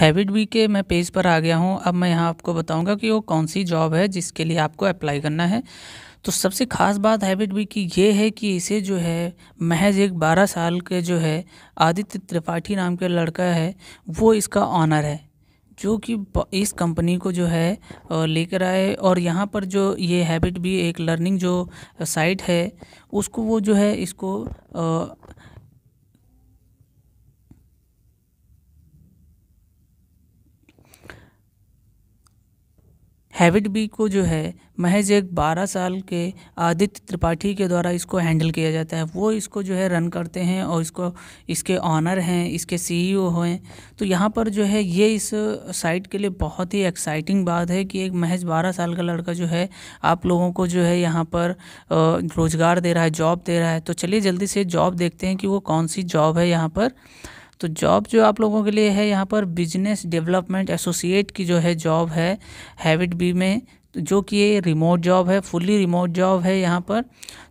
habit B के मैं page पर आ गया हूँ अब मैं यहाँ आपको बताऊँगा कि वो कौन सी जॉब है जिसके लिए आपको अप्लाई करना है तो सबसे ख़ास बात हैबिट बी की ये है कि इसे जो है महज एक बारह साल के जो है आदित्य त्रिपाठी नाम के लड़का है वो इसका ऑनर है जो कि इस कंपनी को जो है लेकर आए और यहाँ पर जो ये हैबिट भी एक लर्निंग जो साइट है उसको वो जो है इसको हैविड बी को जो है महज एक बारह साल के आदित्य त्रिपाठी के द्वारा इसको हैंडल किया जाता है वो इसको जो है रन करते हैं और इसको इसके ऑनर हैं इसके सीईओ e हैं तो यहाँ पर जो है ये इस साइट के लिए बहुत ही एक्साइटिंग बात है कि एक महज बारह साल का लड़का जो है आप लोगों को जो है यहाँ पर रोज़गार दे रहा है जॉब दे रहा है तो चलिए जल्दी से जॉब देखते हैं कि वो कौन सी जॉब है यहाँ पर तो जॉब जो आप लोगों के लिए है यहाँ पर बिजनेस डेवलपमेंट एसोसिएट की जो है जॉब है हैबिट बी में तो जो कि ये रिमोट जॉब है फुली रिमोट जॉब है यहाँ पर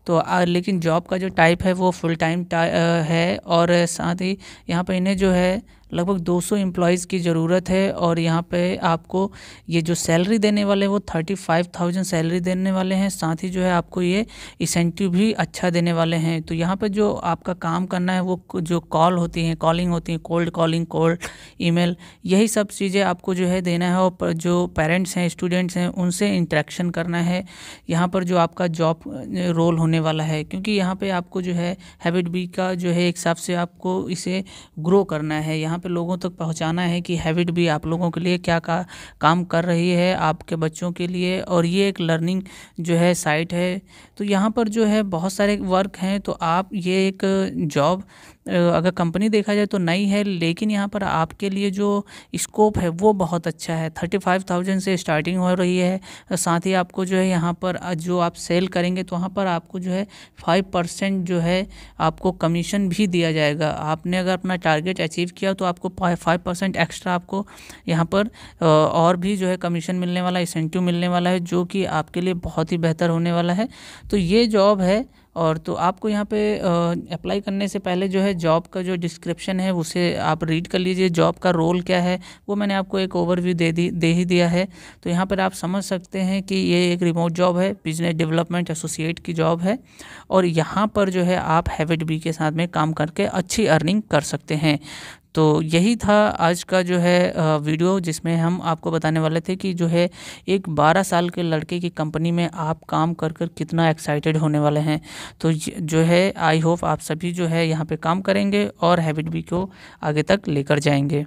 तो आ, लेकिन जॉब का जो टाइप है वो फुल टाइम है और साथ ही यहाँ पर इन्हें जो है लगभग 200 एम्प्लॉयज़ की ज़रूरत है और यहाँ पे आपको ये जो सैलरी देने वाले वो 35,000 सैलरी देने वाले हैं साथ ही जो है आपको ये इंसेंटिव भी अच्छा देने वाले हैं तो यहाँ पे जो आपका काम करना है वो जो कॉल होती हैं कॉलिंग होती हैं कोल्ड कॉलिंग कोल्ड ईमेल यही सब चीज़ें आपको जो है देना है और जो पेरेंट्स हैं स्टूडेंट्स हैं उनसे इंट्रैक्शन करना है यहाँ पर जो आपका जॉब रोल होने वाला है क्योंकि यहाँ पर आपको जो है हैबिट बी का जो है एक हिसाब से आपको इसे ग्रो करना है यहाँ यहाँ पे लोगों तक पहुँचाना है कि हैबिट भी आप लोगों के लिए क्या का काम कर रही है आपके बच्चों के लिए और ये एक लर्निंग जो है साइट है तो यहाँ पर जो है बहुत सारे वर्क हैं तो आप ये एक जॉब अगर कंपनी देखा जाए तो नई है लेकिन यहाँ पर आपके लिए जो स्कोप है वो बहुत अच्छा है थर्टी फाइव थाउजेंड से स्टार्टिंग हो रही है साथ ही आपको जो है यहाँ पर जो आप सेल करेंगे तो वहाँ पर आपको जो है फाइव परसेंट जो है आपको कमीशन भी दिया जाएगा आपने अगर अपना टारगेट अचीव किया तो आपको फाइव परसेंट एक्स्ट्रा आपको यहाँ पर और भी जो है कमीशन मिलने वाला इंसेंटिव मिलने वाला है जो कि आपके लिए बहुत ही बेहतर होने वाला है तो ये जॉब है और तो आपको यहाँ पे अप्लाई करने से पहले जो है जॉब का जो डिस्क्रिप्शन है उसे आप रीड कर लीजिए जॉब का रोल क्या है वो मैंने आपको एक ओवरव्यू दे दी दे ही दिया है तो यहाँ पर आप समझ सकते हैं कि ये एक रिमोट जॉब है बिजनेस डेवलपमेंट एसोसिएट की जॉब है और यहाँ पर जो है आप हैविट बी के साथ में काम करके अच्छी अर्निंग कर सकते हैं तो यही था आज का जो है वीडियो जिसमें हम आपको बताने वाले थे कि जो है एक 12 साल के लड़के की कंपनी में आप काम कर कर कितना एक्साइटेड होने वाले हैं तो जो है आई होप आप सभी जो है यहाँ पे काम करेंगे और हैबिट भी को आगे तक लेकर जाएंगे